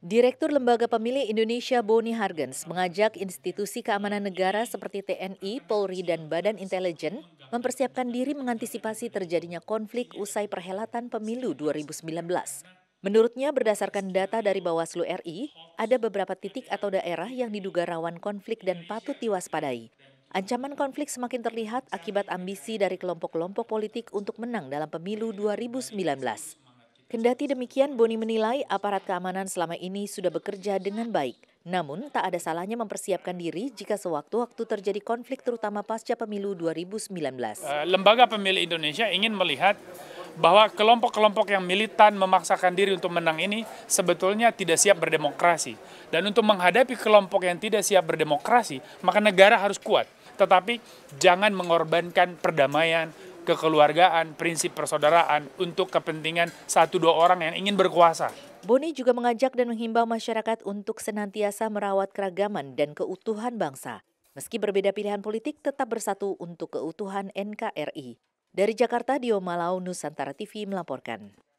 Direktur Lembaga Pemilih Indonesia Boni Hargens mengajak institusi keamanan negara seperti TNI, Polri, dan Badan Intelijen mempersiapkan diri mengantisipasi terjadinya konflik usai perhelatan pemilu 2019. Menurutnya berdasarkan data dari Bawaslu RI, ada beberapa titik atau daerah yang diduga rawan konflik dan patut diwaspadai. Ancaman konflik semakin terlihat akibat ambisi dari kelompok-kelompok politik untuk menang dalam pemilu 2019. Kendati demikian, Boni menilai aparat keamanan selama ini sudah bekerja dengan baik. Namun, tak ada salahnya mempersiapkan diri jika sewaktu-waktu terjadi konflik terutama pasca pemilu 2019. Eh, lembaga Pemilih Indonesia ingin melihat bahwa kelompok-kelompok yang militan memaksakan diri untuk menang ini sebetulnya tidak siap berdemokrasi. Dan untuk menghadapi kelompok yang tidak siap berdemokrasi, maka negara harus kuat. Tetapi jangan mengorbankan perdamaian, kekeluargaan, prinsip persaudaraan untuk kepentingan satu dua orang yang ingin berkuasa. Boni juga mengajak dan menghimbau masyarakat untuk senantiasa merawat keragaman dan keutuhan bangsa. Meski berbeda pilihan politik, tetap bersatu untuk keutuhan NKRI. Dari Jakarta, Dio Malau, Nusantara TV melaporkan.